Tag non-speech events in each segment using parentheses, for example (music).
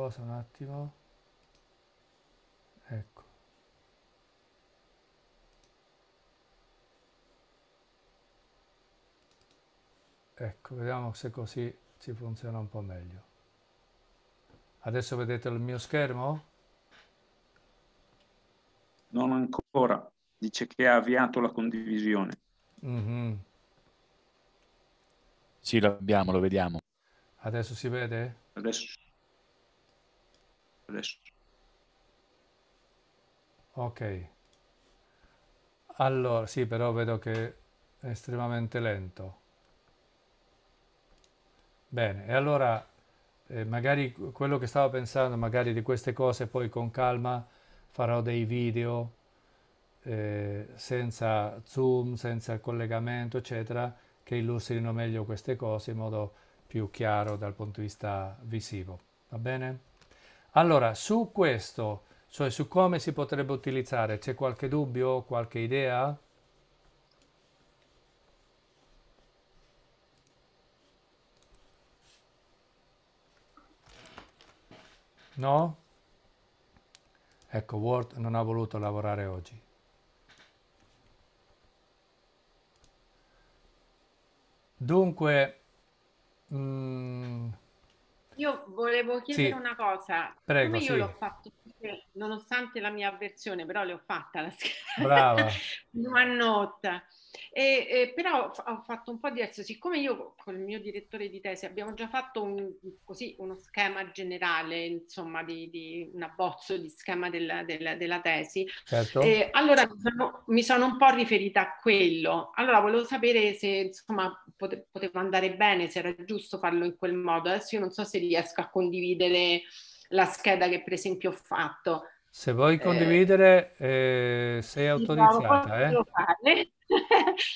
qualcosa un attimo ecco ecco vediamo se così ci funziona un po' meglio adesso vedete il mio schermo? non ancora dice che ha avviato la condivisione mm -hmm. sì l'abbiamo lo vediamo adesso si vede? adesso adesso. Ok. Allora, sì, però vedo che è estremamente lento. Bene, e allora eh, magari quello che stavo pensando, magari di queste cose, poi con calma farò dei video eh, senza zoom, senza collegamento, eccetera, che illustrino meglio queste cose in modo più chiaro dal punto di vista visivo. Va bene? Allora, su questo, cioè su come si potrebbe utilizzare, c'è qualche dubbio, qualche idea? No? Ecco, Word non ha voluto lavorare oggi. Dunque, mh, mm, io volevo chiedere sì. una cosa. Prego, Come io sì. l'ho fatto, nonostante la mia avversione, però l'ho fatta la scheda. Brava. (laughs) One note. E, e, però f- ho fatto un po' diverso, siccome io con il mio direttore di tesi abbiamo già fatto un, così, uno schema generale, insomma, di, di un abbozzo di schema della, della, della tesi, certo. e, eh, allora mi sono, mi sono, un po' riferita a quello. Allora volevo sapere se insomma pote, poteva andare bene, se era giusto farlo in quel modo. Adesso io non so se riesco a condividere la scheda che per esempio ho fatto. Se vuoi eh, condividere, eh, sei diciamo, autorizzata. Eh? Devo fare?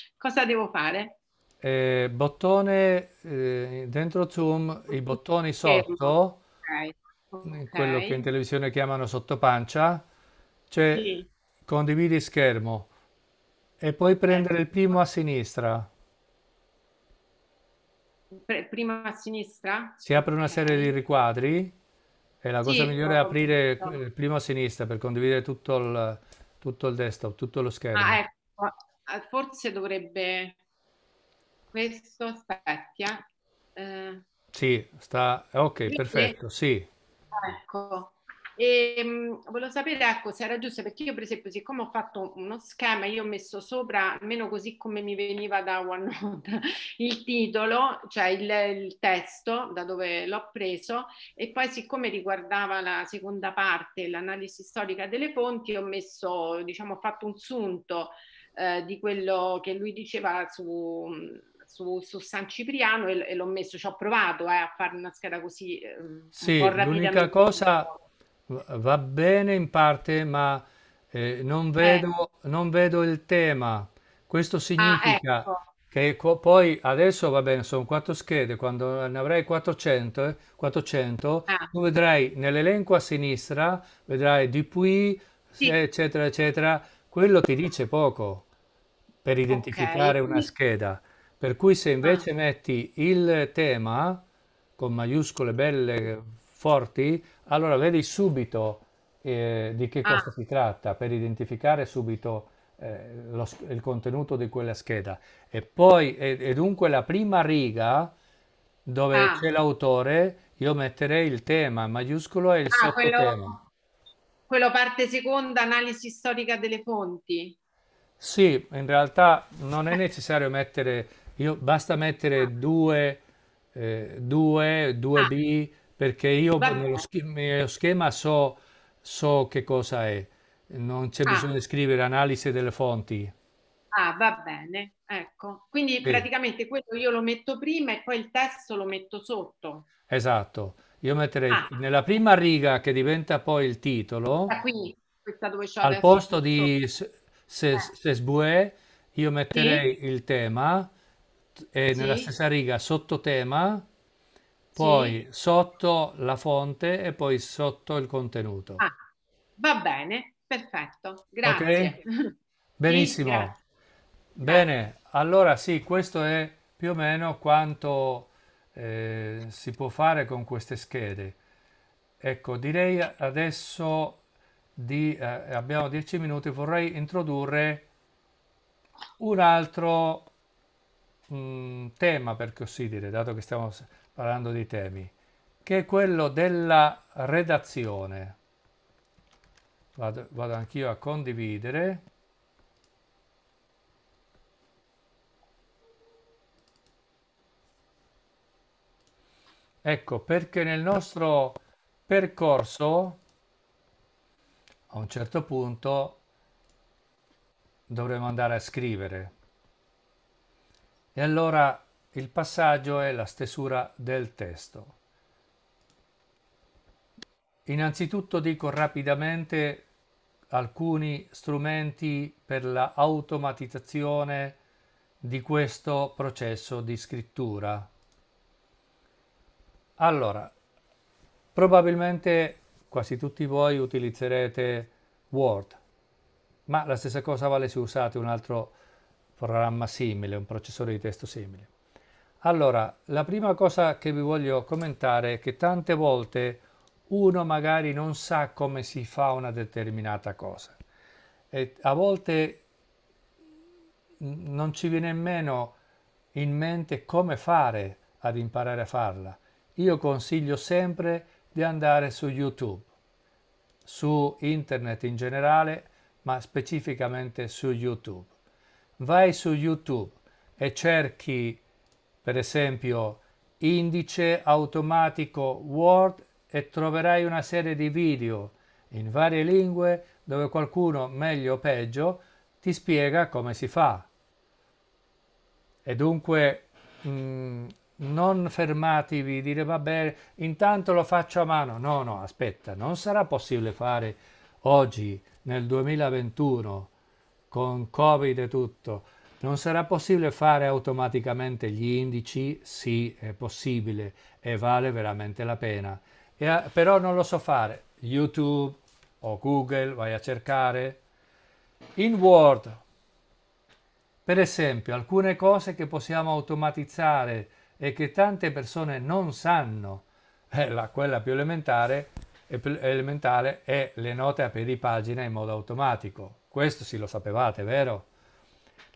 (laughs) Cosa devo fare? Eh, bottone eh, dentro Zoom, i bottoni sotto, okay. Mm, okay. quello che in televisione chiamano sottopancia, cioè sì. condividi schermo e puoi prendere il primo a sinistra. Pre prima a sinistra? Si apre una serie di riquadri. E la cosa sì, migliore è aprire il primo a sinistra per condividere tutto il, tutto il desktop, tutto lo schermo. Ah, ecco, forse dovrebbe... Questo, aspetti, eh. eh. Sì, sta... Ok, perfetto, sì. Ecco. E ehm, mh, volevo sapere ecco, se era giusto, perché io per esempio, siccome ho fatto uno schema, io ho messo sopra, almeno così come mi veniva da OneNote, (laughs) il titolo, cioè il, il testo da dove l'ho preso, e poi siccome riguardava la seconda parte, l'analisi storica delle fonti, ho messo, diciamo, ho fatto un sunto eh, di quello che lui diceva su... Su, su, San Cipriano e, e l'ho messo, ci ho provato eh, a fare una scheda così. Eh, sì, l'unica cosa, va bene in parte, ma eh, non, eh. vedo, eh. non, vedo, il tema. Questo ah, significa ah, ecco. che poi adesso va bene, sono quattro schede, quando ne avrai 400, 400 eh, ah. tu vedrai nell'elenco a sinistra, vedrai Dupuy, sì. Eh, eccetera, eccetera, quello ti dice poco per identificare okay. una scheda. Per cui se invece ah. metti il tema con maiuscole belle forti, allora, vedi subito eh, di che ah. cosa si tratta per identificare subito eh, lo il contenuto di quella scheda. E poi, e, e dunque, la prima riga dove ah, c'è l'autore, io metterei il tema in maiuscolo e il ah, sottotema. quello, quello parte seconda, analisi storica delle fonti. Sì, in realtà non è necessario mettere, io, basta mettere 2, 2, 2B, perché io nello schema, schema so, so, che cosa è, non c'è ah. bisogno di scrivere analisi delle fonti. Ah, va bene, ecco. Quindi sì. praticamente quello io lo metto prima e poi il testo lo metto sotto. Esatto. Io metterei ah. nella prima riga che diventa poi il titolo, ah, qui, al posto di eh. Sesbue, eh. io metterei sì. il tema e sì. nella stessa riga sottotema poi sì. sotto la fonte e poi sotto il contenuto. Ah, va bene, perfetto, grazie. Okay? (laughs) Benissimo. Sì, grazie. Bene, allora sì, questo è più o meno quanto eh, si può fare con queste schede. Ecco, direi adesso di, eh, abbiamo 10 minuti, vorrei introdurre un altro mh, mm, tema, per così dire, dato che stiamo parlando di temi, che è quello della redazione. Vado, vado anch'io a condividere. Ecco, perché nel nostro percorso a un certo punto dovremo andare a scrivere. E allora il passaggio è la stesura del testo. Innanzitutto dico rapidamente alcuni strumenti per l'automatizzazione di questo processo di scrittura. Allora, probabilmente quasi tutti voi utilizzerete Word, ma la stessa cosa vale se usate un altro programma simile, un processore di testo simile. Allora, la prima cosa che vi voglio commentare è che tante volte uno magari non sa come si fa una determinata cosa e a volte non ci viene nemmeno in mente come fare ad imparare a farla. Io consiglio sempre di andare su YouTube, su internet in generale, ma specificamente su YouTube. Vai su YouTube e cerchi per esempio indice automatico Word e troverai una serie di video in varie lingue dove qualcuno, meglio o peggio, ti spiega come si fa. E dunque mh, mm, non fermatevi, dire vabbè, intanto lo faccio a mano. No, no, aspetta, non sarà possibile fare oggi, nel 2021, con Covid e tutto non sarà possibile fare automaticamente gli indici? Sì, è possibile e vale veramente la pena. E, eh, però non lo so fare. YouTube o Google, vai a cercare. In Word, per esempio, alcune cose che possiamo automatizzare e che tante persone non sanno, eh, la, quella più elementare, elementare è le note a piedi pagina in modo automatico. Questo sì lo sapevate, vero?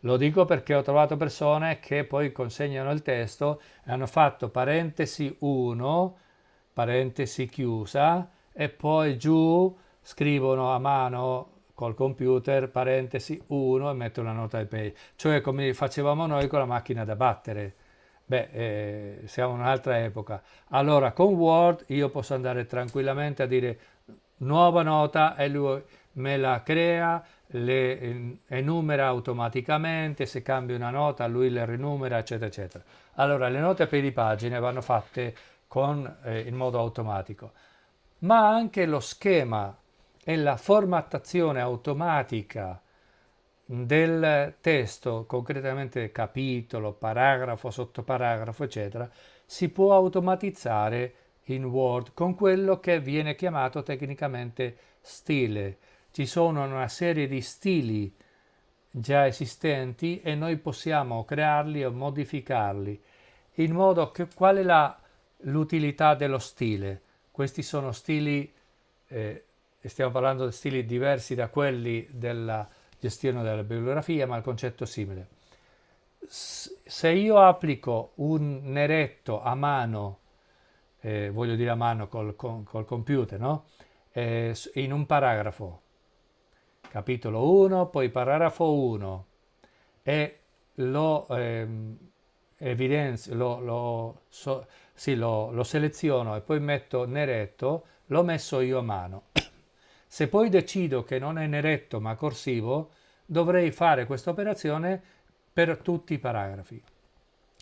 Lo dico perché ho trovato persone che poi consegnano il testo e hanno fatto parentesi 1, parentesi chiusa, e poi giù scrivono a mano col computer parentesi 1 e mettono la nota ai pay, cioè come facevamo noi con la macchina da battere. Beh, eh, siamo in un'altra epoca. Allora con Word io posso andare tranquillamente a dire nuova nota e lui me la crea, le enumera automaticamente, se cambia una nota lui le rinumera, eccetera, eccetera. Allora, le note a piedi pagina vanno fatte con, eh, in modo automatico, ma anche lo schema e la formattazione automatica del testo, concretamente capitolo, paragrafo, sottoparagrafo, eccetera, si può automatizzare in Word con quello che viene chiamato tecnicamente stile ci sono una serie di stili già esistenti e noi possiamo crearli o modificarli in modo che qual è la, l'utilità dello stile? Questi sono stili, eh, stiamo parlando di stili diversi da quelli della gestione della bibliografia, ma il concetto è simile. Se io applico un neretto a mano, eh, voglio dire a mano col, col, col computer, no? eh, in un paragrafo, capitolo 1, poi paragrafo 1, e lo, ehm, evidenzio, lo, lo, so, sì, lo, lo seleziono e poi metto neretto, l'ho messo io a mano. (clears throat) Se poi decido che non è neretto ma corsivo, dovrei fare questa operazione per tutti i paragrafi.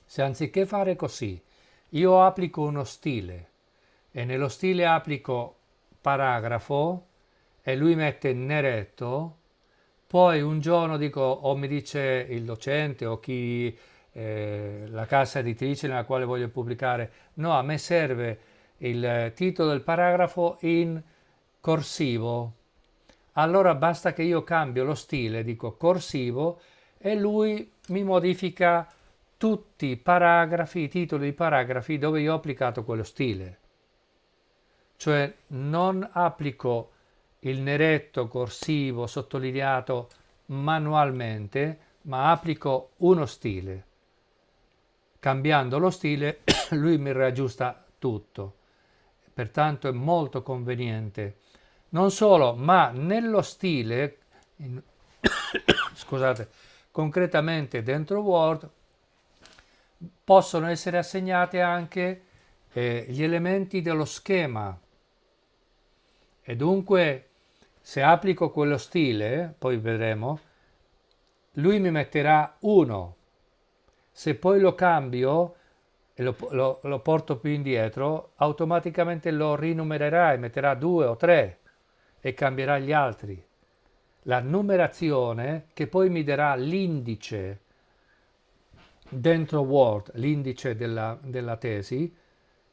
Se anziché fare così, io applico uno stile e nello stile applico paragrafo, e lui mette Neretto, poi un giorno dico, o mi dice il docente o chi, eh, la casa editrice nella quale voglio pubblicare, no, a me serve il titolo del paragrafo in corsivo. Allora basta che io cambio lo stile, dico corsivo, e lui mi modifica tutti i paragrafi, i titoli di paragrafi dove io ho applicato quello stile. Cioè non applico il neretto corsivo sottolineato manualmente, ma applico uno stile. Cambiando lo stile (clears throat) lui mi raggiusta tutto, pertanto è molto conveniente. Non solo, ma nello stile, in, (coughs) scusate, concretamente dentro Word, possono essere assegnate anche eh, gli elementi dello schema e dunque se applico quello stile, poi vedremo, lui mi metterà 1. Se poi lo cambio e lo, lo, lo porto più indietro, automaticamente lo rinumererà e metterà 2 o 3 e cambierà gli altri. La numerazione che poi mi darà l'indice dentro Word, l'indice della, della tesi,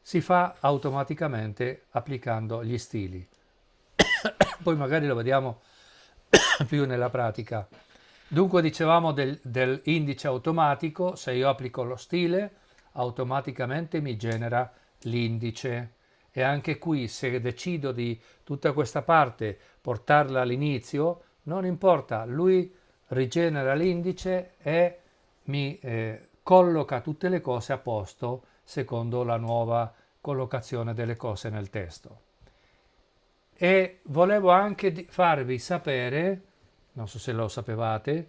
si fa automaticamente applicando gli stili. (coughs) poi magari lo vediamo (coughs) più nella pratica. Dunque dicevamo del, dell'indice automatico, se io applico lo stile, automaticamente mi genera l'indice. E anche qui se decido di tutta questa parte portarla all'inizio, non importa, lui rigenera l'indice e mi eh, colloca tutte le cose a posto secondo la nuova collocazione delle cose nel testo e volevo anche farvi sapere, non so se lo sapevate,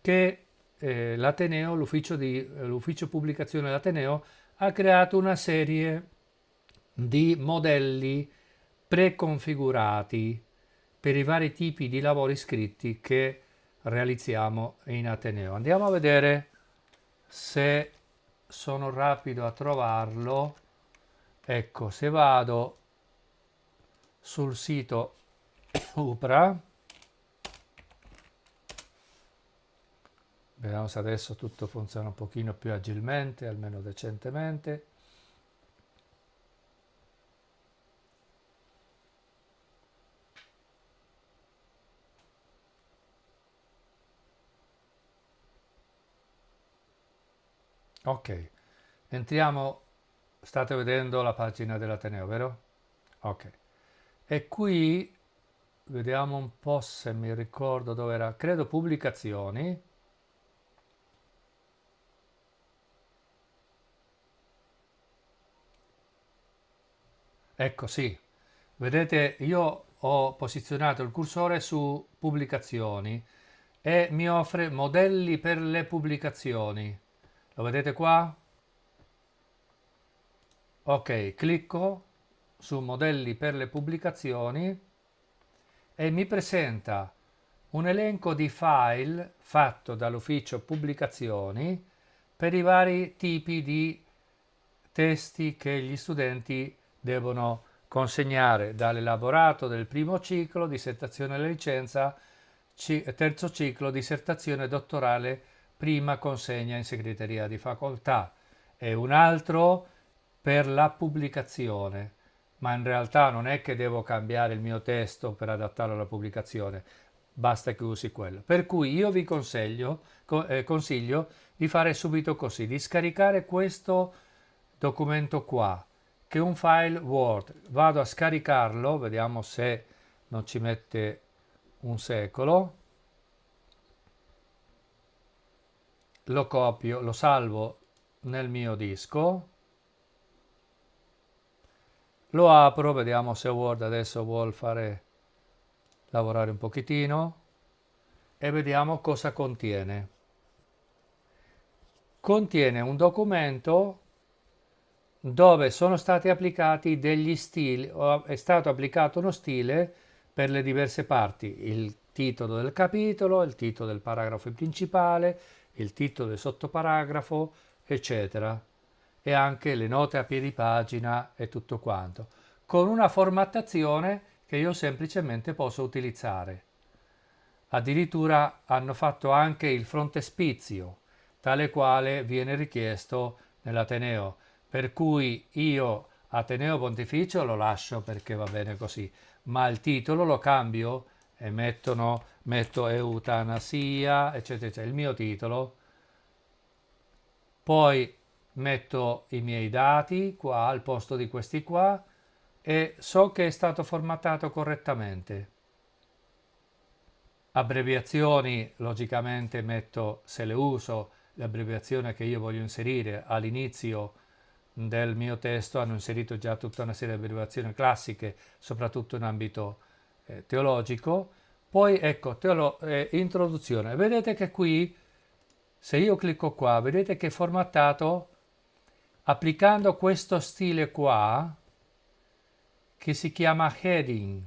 che eh, l'Ateneo, l'ufficio, di, eh, l'ufficio pubblicazione dell'Ateneo, ha creato una serie di modelli preconfigurati per i vari tipi di lavori scritti che realizziamo in Ateneo. Andiamo a vedere se sono rapido a trovarlo. Ecco, se vado sul sito (coughs) Upra. Vediamo se adesso tutto funziona un pochino più agilmente, almeno decentemente. Ok, entriamo, state vedendo la pagina dell'Ateneo, vero? Ok. E qui vediamo un po' se mi ricordo dove era, credo pubblicazioni. Ecco sì, vedete io ho posizionato il cursore su pubblicazioni e mi offre modelli per le pubblicazioni. Lo vedete qua? Ok, clicco su modelli per le pubblicazioni e mi presenta un elenco di file fatto dall'ufficio pubblicazioni per i vari tipi di testi che gli studenti devono consegnare dall'elaborato del primo ciclo, dissertazione alla licenza, terzo ciclo, dissertazione dottorale, prima consegna in segreteria di facoltà e un altro per la pubblicazione ma in realtà non è che devo cambiare il mio testo per adattarlo alla pubblicazione, basta che usi quello. Per cui io vi consiglio, eh, consiglio di fare subito così, di scaricare questo documento qua, che è un file Word. Vado a scaricarlo, vediamo se non ci mette un secolo. Lo copio, lo salvo nel mio disco lo apro, vediamo se Word adesso vuol fare lavorare un pochettino e vediamo cosa contiene. Contiene un documento dove sono stati applicati degli stili, è stato applicato uno stile per le diverse parti, il titolo del capitolo, il titolo del paragrafo principale, il titolo del sottoparagrafo, eccetera e anche le note a piedi pagina e tutto quanto, con una formattazione che io semplicemente posso utilizzare. Addirittura hanno fatto anche il frontespizio, tale quale viene richiesto nell'Ateneo, per cui io Ateneo Pontificio lo lascio perché va bene così, ma il titolo lo cambio e mettono, metto eutanasia, eccetera, eccetera, il mio titolo. Poi metto i miei dati qua al posto di questi qua e so che è stato formattato correttamente. Abbreviazioni, logicamente metto, se le uso, l'abbreviazione che io voglio inserire all'inizio del mio testo hanno inserito già tutta una serie di abbreviazioni classiche, soprattutto in ambito eh, teologico. Poi ecco, teolo eh, introduzione. Vedete che qui, se io clicco qua, vedete che è formattato applicando questo stile qua che si chiama heading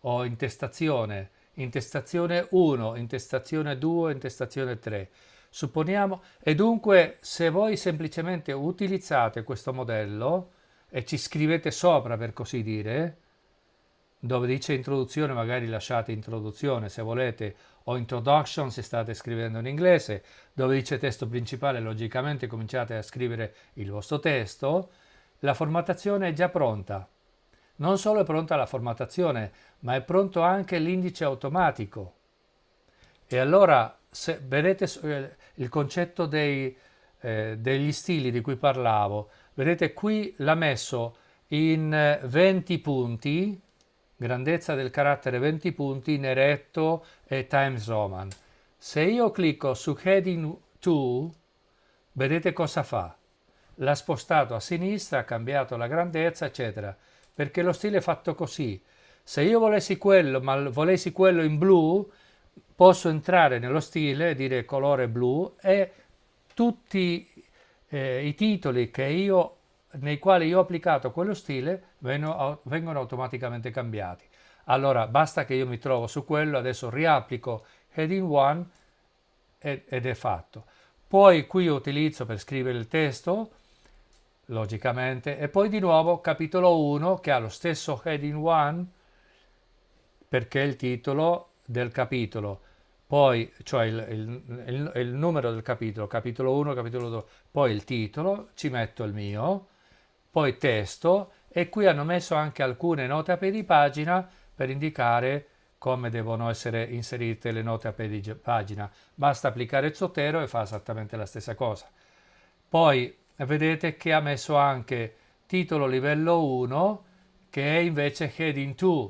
o intestazione, intestazione 1, intestazione 2, intestazione 3. Supponiamo, e dunque se voi semplicemente utilizzate questo modello e ci scrivete sopra per così dire, dove dice introduzione magari lasciate introduzione se volete o introduction se state scrivendo in inglese, dove dice testo principale logicamente cominciate a scrivere il vostro testo, la formattazione è già pronta. Non solo è pronta la formattazione, ma è pronto anche l'indice automatico. E allora se, vedete eh, il concetto dei, eh, degli stili di cui parlavo, vedete qui l'ha messo in 20 eh, punti, grandezza del carattere 20 punti in eretto e Times Roman. Se io clicco su Heading 2, vedete cosa fa. L'ha spostato a sinistra, ha cambiato la grandezza, eccetera, perché lo stile è fatto così. Se io volessi quello, ma volessi quello in blu, posso entrare nello stile, dire colore blu e tutti eh, i titoli che io nei quali io ho applicato quello stile vengono, automaticamente cambiati. Allora basta che io mi trovo su quello, adesso riapplico heading 1 ed, ed è fatto. Poi qui utilizzo per scrivere il testo, logicamente, e poi di nuovo capitolo 1 che ha lo stesso heading 1 perché è il titolo del capitolo, poi cioè il, il, il, il numero del capitolo, capitolo 1, capitolo 2, poi il titolo, ci metto il mio, poi testo e qui hanno messo anche alcune note a piedi pagina per indicare come devono essere inserite le note a piedi pagina. Basta applicare il Zotero e fa esattamente la stessa cosa. Poi vedete che ha messo anche titolo livello 1 che è invece heading 2,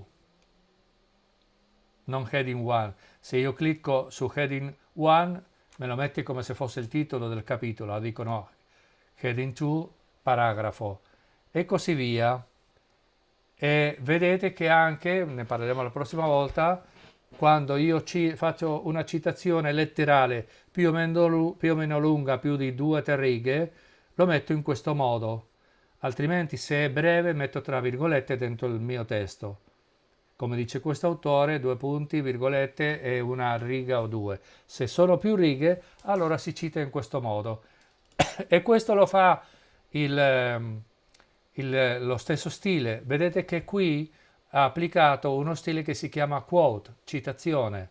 non heading 1. Se io clicco su heading 1 me lo metti come se fosse il titolo del capitolo, dico no, heading 2, paragrafo e così via. E vedete che anche, ne parleremo la prossima volta, quando io ci, faccio una citazione letterale più o, meno, più o meno lunga, più di due o tre righe, lo metto in questo modo. Altrimenti se è breve metto tra virgolette dentro il mio testo. Come dice questo autore, due punti, virgolette e una riga o due. Se sono più righe, allora si cita in questo modo. (coughs) e questo lo fa il ehm, il, lo stesso stile. Vedete che qui ha applicato uno stile che si chiama quote, citazione.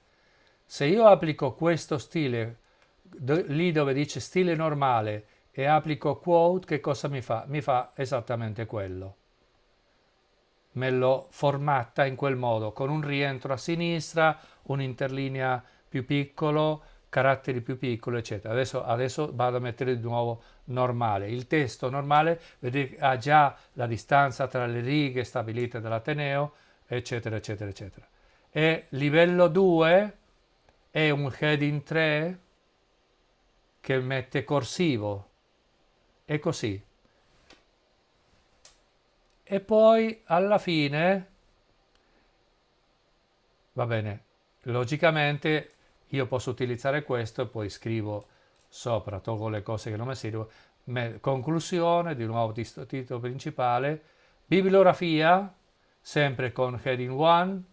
Se io applico questo stile do, lì dove dice stile normale e applico quote, che cosa mi fa? Mi fa esattamente quello. Me lo formatta in quel modo, con un rientro a sinistra, un'interlinea più piccolo, caratteri più piccoli, eccetera. Adesso, adesso, vado a mettere di nuovo normale. Il testo normale vedete, ha già la distanza tra le righe stabilite dall'Ateneo, eccetera, eccetera, eccetera. E livello 2 è un heading 3 che mette corsivo È così. E poi alla fine, va bene, logicamente io posso utilizzare questo e poi scrivo sopra, tolgo le cose che non mi servono, conclusione, di nuovo titolo principale, bibliografia, sempre con heading 1,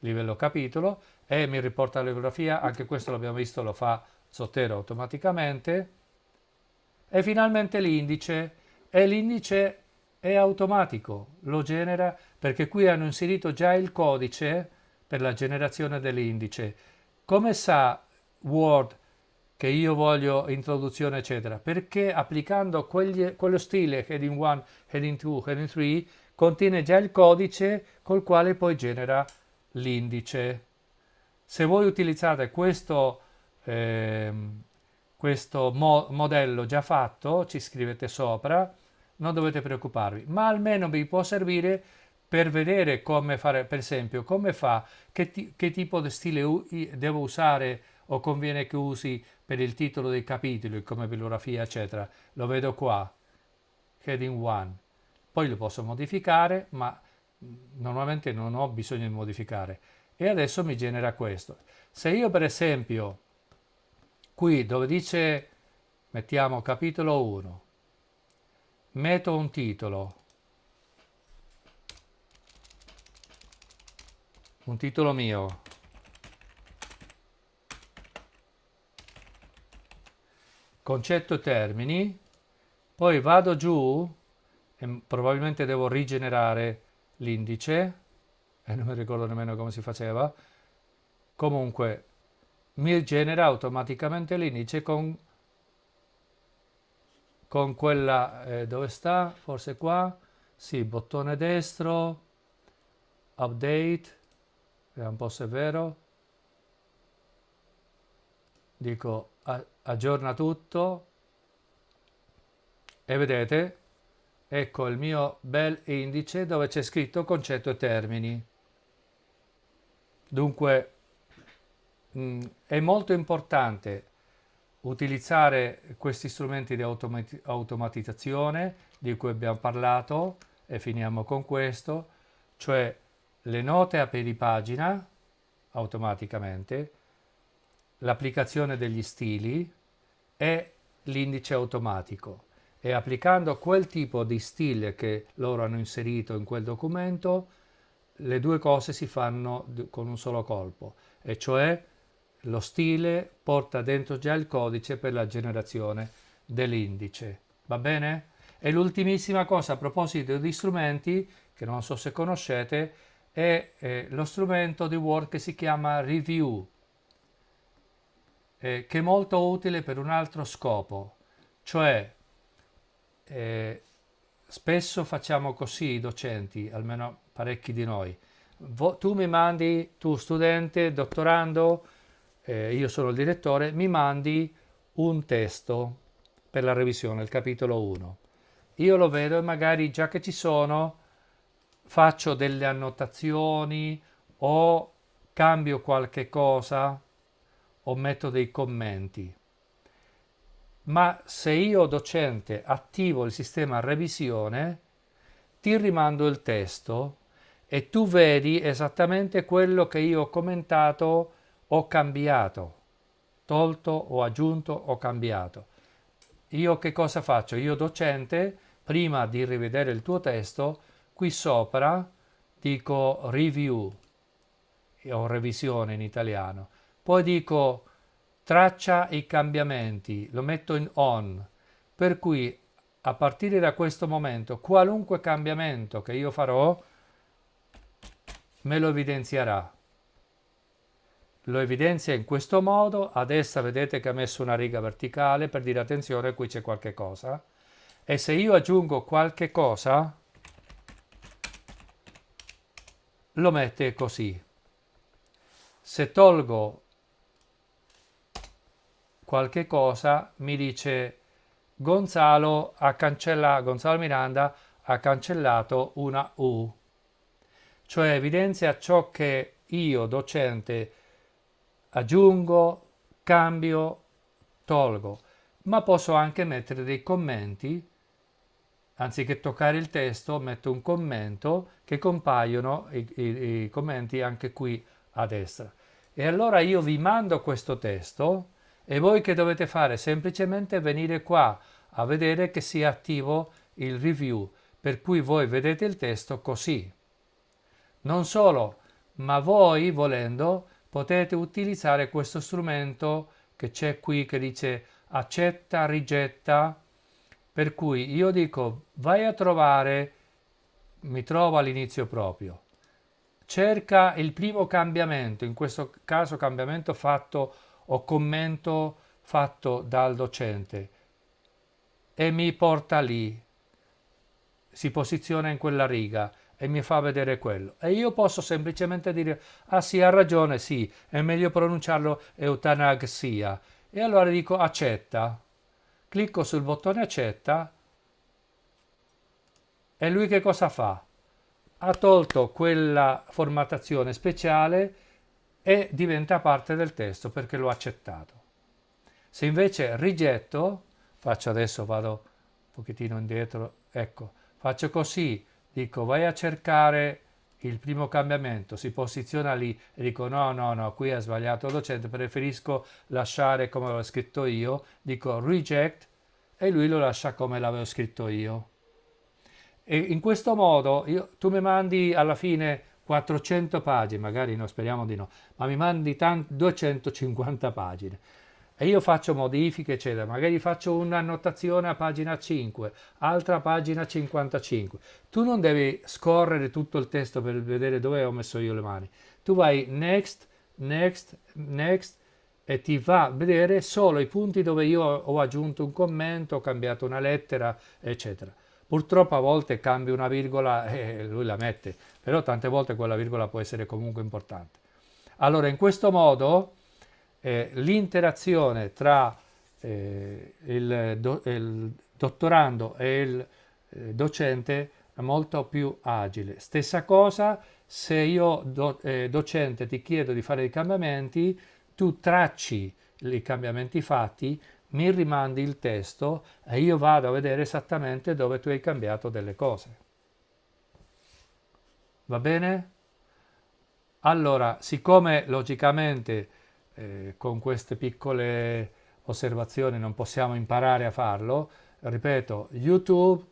livello capitolo, e mi riporta la bibliografia, anche questo l'abbiamo visto, lo fa Sotero automaticamente, e finalmente l'indice, e l'indice è automatico, lo genera perché qui hanno inserito già il codice per la generazione dell'indice, come sa Word che io voglio introduzione, eccetera? Perché applicando quegli, quello stile heading 1, heading 2, heading 3 contiene già il codice col quale poi genera l'indice. Se voi utilizzate questo, eh, questo mo modello già fatto, ci scrivete sopra, non dovete preoccuparvi, ma almeno vi può servire per vedere come fare, per esempio, come fa, che, ti, che tipo di stile u- devo usare o conviene che usi per il titolo dei capitoli, come bibliografia, eccetera. Lo vedo qua, heading 1. Poi lo posso modificare, ma mm, normalmente non ho bisogno di modificare. E adesso mi genera questo. Se io per esempio, qui dove dice, mettiamo capitolo 1, metto un titolo, un titolo mio. Concetto termini, poi vado giù e probabilmente devo rigenerare l'indice e non mi ricordo nemmeno come si faceva. Comunque mi genera automaticamente l'indice con, con quella eh, dove sta, forse qua, sì, bottone destro, update è un po' severo, dico aggiorna tutto e vedete ecco il mio bel indice dove c'è scritto concetto e termini. Dunque mh, mm, è molto importante utilizzare questi strumenti di automati automatizzazione di cui abbiamo parlato e finiamo con questo, cioè le note a peripagina automaticamente, l'applicazione degli stili e l'indice automatico e applicando quel tipo di stile che loro hanno inserito in quel documento le due cose si fanno con un solo colpo e cioè lo stile porta dentro già il codice per la generazione dell'indice va bene? e l'ultimissima cosa a proposito di strumenti che non so se conoscete è eh, lo strumento di Word che si chiama Review, eh, che è molto utile per un altro scopo, cioè eh, spesso facciamo così i docenti, almeno parecchi di noi. Vo tu mi mandi, tu studente, dottorando, eh, io sono il direttore, mi mandi un testo per la revisione, il capitolo 1. Io lo vedo e magari già che ci sono faccio delle annotazioni o cambio qualche cosa o metto dei commenti. Ma se io docente attivo il sistema revisione, ti rimando il testo e tu vedi esattamente quello che io ho commentato o cambiato, tolto o aggiunto o cambiato. Io che cosa faccio? Io docente, prima di rivedere il tuo testo, Qui sopra dico review o revisione in italiano, poi dico traccia i cambiamenti, lo metto in on, per cui a partire da questo momento qualunque cambiamento che io farò me lo evidenzierà. Lo evidenzia in questo modo, adesso vedete che ha messo una riga verticale per dire attenzione qui c'è qualche cosa e se io aggiungo qualche cosa lo mette così. Se tolgo qualche cosa mi dice Gonzalo, ha cancella, Gonzalo Miranda ha cancellato una U, cioè evidenzia ciò che io docente aggiungo, cambio, tolgo, ma posso anche mettere dei commenti anziché toccare il testo metto un commento che compaiono i, i, i, commenti anche qui a destra. E allora io vi mando questo testo e voi che dovete fare? Semplicemente venire qua a vedere che sia attivo il review, per cui voi vedete il testo così. Non solo, ma voi volendo potete utilizzare questo strumento che c'è qui che dice accetta, rigetta, per cui io dico vai a trovare, mi trovo all'inizio proprio, cerca il primo cambiamento, in questo caso cambiamento fatto o commento fatto dal docente e mi porta lì, si posiziona in quella riga e mi fa vedere quello. E io posso semplicemente dire, ah sì, ha ragione, sì, è meglio pronunciarlo eutanagsia. E allora dico accetta, Clicco sul bottone accetta e lui che cosa fa? Ha tolto quella formattazione speciale e diventa parte del testo perché l'ho accettato. Se invece rigetto, faccio adesso, vado un pochettino indietro, ecco, faccio così, dico vai a cercare il primo cambiamento, si posiziona lì e dico no, no, no, qui ha sbagliato il docente, preferisco lasciare come avevo scritto io, dico reject e lui lo lascia come l'avevo scritto io. E in questo modo io, tu mi mandi alla fine 400 pagine, magari no, speriamo di no, ma mi mandi 250 pagine e io faccio modifiche, eccetera. Magari faccio un'annotazione a pagina 5, altra a pagina 55. Tu non devi scorrere tutto il testo per vedere dove ho messo io le mani. Tu vai next, next, next e ti va a vedere solo i punti dove io ho aggiunto un commento, ho cambiato una lettera, eccetera. Purtroppo a volte cambi una virgola (laughs) e lui la mette, però tante volte quella virgola può essere comunque importante. Allora, in questo modo eh, l'interazione tra eh, il, do, il, dottorando e il eh, docente è molto più agile. Stessa cosa se io do, eh, docente ti chiedo di fare dei cambiamenti, tu tracci i cambiamenti fatti, mi rimandi il testo e io vado a vedere esattamente dove tu hai cambiato delle cose. Va bene? Allora, siccome logicamente eh, con queste piccole osservazioni non possiamo imparare a farlo, ripeto, YouTube,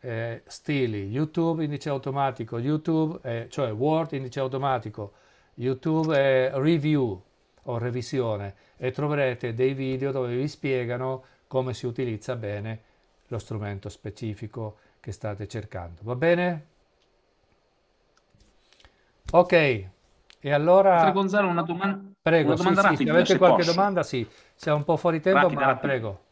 eh, stili, YouTube indice automatico, YouTube, eh, cioè Word indice automatico, YouTube eh, review o revisione e troverete dei video dove vi spiegano come si utilizza bene lo strumento specifico che state cercando. Va bene? Ok, e allora... Potrei Gonzalo una domanda? Prego, sì, sì, rapida, se avete se qualche posso. domanda, sì, siamo un po' fuori tempo, rapida, ma rapida. prego.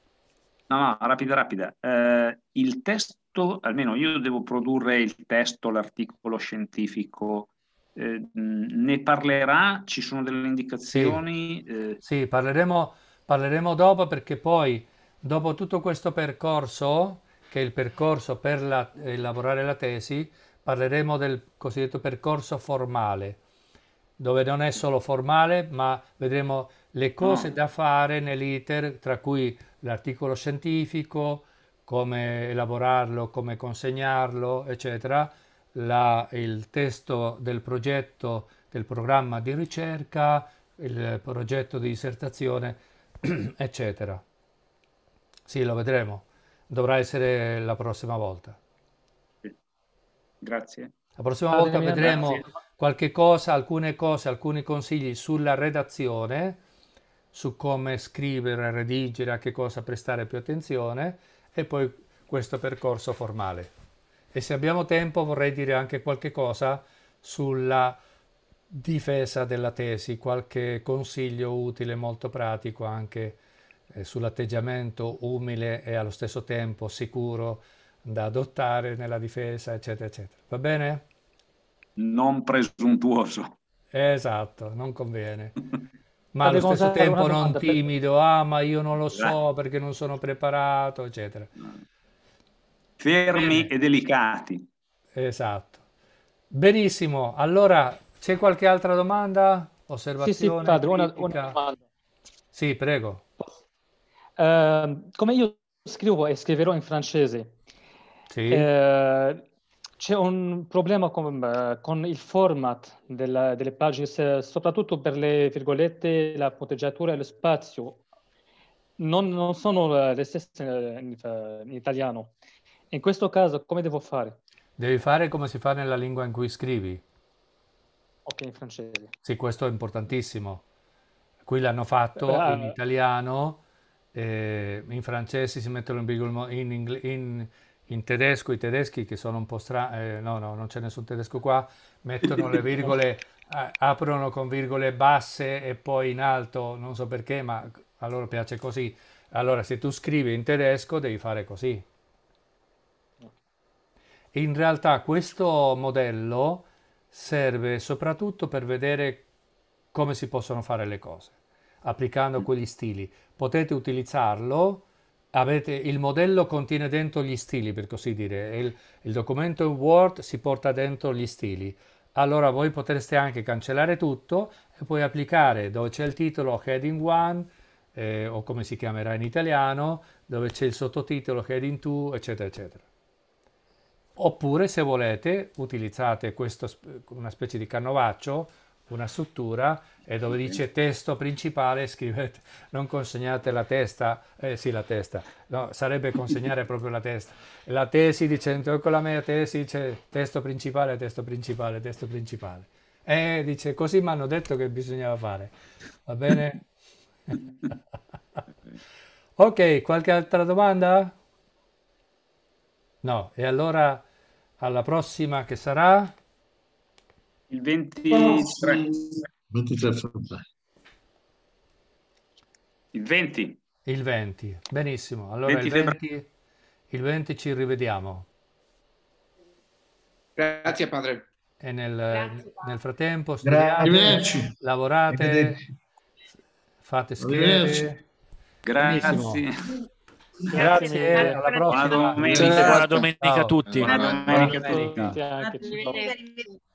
No, no, rapida, rapida. Eh, il testo, almeno io devo produrre il testo, l'articolo scientifico, eh, ne parlerà? Ci sono delle indicazioni? Sì, eh... sì parleremo, parleremo dopo perché poi, dopo tutto questo percorso, che è il percorso per la, eh, elaborare la tesi, parleremo del cosiddetto percorso formale dove non è solo formale, ma vedremo le cose ah. da fare nell'iter, tra cui l'articolo scientifico, come elaborarlo, come consegnarlo, eccetera, la, il testo del progetto del programma di ricerca, il progetto di dissertazione, (clears throat) eccetera. Sì, lo vedremo. Dovrà essere la prossima volta. Grazie. La prossima Ciao, volta vedremo... Grazie qualche cosa, alcune cose, alcuni consigli sulla redazione, su come scrivere, redigere, a che cosa prestare più attenzione e poi questo percorso formale. E se abbiamo tempo vorrei dire anche qualche cosa sulla difesa della tesi, qualche consiglio utile, molto pratico anche eh, sull'atteggiamento umile e allo stesso tempo sicuro da adottare nella difesa, eccetera, eccetera. Va bene? non presuntuoso. Esatto, non conviene. (laughs) Ma allo stesso tempo non timido, ah ma io non lo so eh. perché non sono preparato, eccetera. Fermi e delicati. Esatto. Benissimo, allora c'è qualche altra domanda? Osservazione? Sì, sì, padre, una, una domanda. Sì, prego. Uh, come io scrivo e scriverò in francese, sì. uh, c'è un problema con, eh, con il format della, delle pagine, soprattutto per le virgolette, la punteggiatura e lo spazio. Non, non sono eh, le stesse in, eh, in italiano. In questo caso, come devo fare? Devi fare come si fa nella lingua in cui scrivi. Ok, in francese. Sì, questo è importantissimo. Qui l'hanno fatto ah, in italiano, eh, in francese si mettono in, in, in, in tedesco i tedeschi che sono un po' strani, eh, no, no, non c'è nessun tedesco qua, mettono le virgole, eh, aprono con virgole basse e poi in alto, non so perché, ma a loro piace così. Allora, se tu scrivi in tedesco devi fare così. In realtà questo modello serve soprattutto per vedere come si possono fare le cose, applicando quegli stili. Potete utilizzarlo Avete, il modello contiene dentro gli stili, per così dire, il, il documento in Word si porta dentro gli stili. Allora voi potreste anche cancellare tutto e poi applicare dove c'è il titolo Heading 1 eh, o come si chiamerà in italiano, dove c'è il sottotitolo Heading 2, eccetera, eccetera. Oppure se volete utilizzate questo, una specie di canovaccio una struttura e dove dice testo principale scrivete (laughs) non consegnate la testa, eh sì la testa, no, sarebbe consegnare (laughs) proprio la testa. La tesi dicendo ecco la mia tesi, dice testo principale, testo principale, testo principale. E eh, dice così mi hanno detto che bisognava fare, va bene? (laughs) ok, qualche altra domanda? No, e allora alla prossima che sarà? Il 23. 23 febbraio. Il 20. Il 20, benissimo. Allora 20 il, 20, il 20 ci rivediamo. Grazie padre. E nel, Grazie, padre. nel frattempo studiate, lavorate, fate scrivere. Grazie. Grazie, Grazie. alla prossima. Buona domenica, buona domenica a tutti. Buona domenica a tutti.